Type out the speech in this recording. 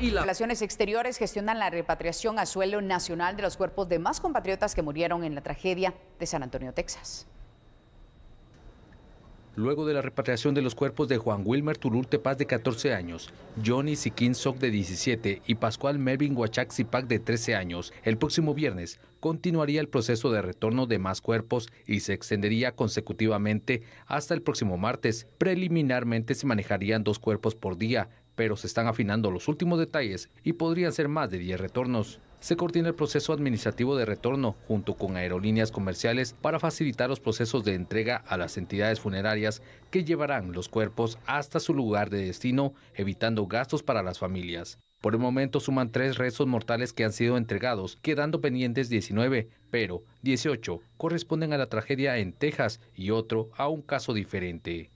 y las Relaciones Exteriores gestionan la repatriación a suelo nacional de los cuerpos de más compatriotas que murieron en la tragedia de San Antonio, Texas. Luego de la repatriación de los cuerpos de Juan Wilmer Turulte Paz de 14 años, Johnny Sikin de 17 y Pascual Melvin Huachac de 13 años, el próximo viernes continuaría el proceso de retorno de más cuerpos y se extendería consecutivamente hasta el próximo martes. Preliminarmente se manejarían dos cuerpos por día, pero se están afinando los últimos detalles y podrían ser más de 10 retornos. Se coordina el proceso administrativo de retorno junto con aerolíneas comerciales para facilitar los procesos de entrega a las entidades funerarias que llevarán los cuerpos hasta su lugar de destino, evitando gastos para las familias. Por el momento suman tres restos mortales que han sido entregados, quedando pendientes 19, pero 18 corresponden a la tragedia en Texas y otro a un caso diferente.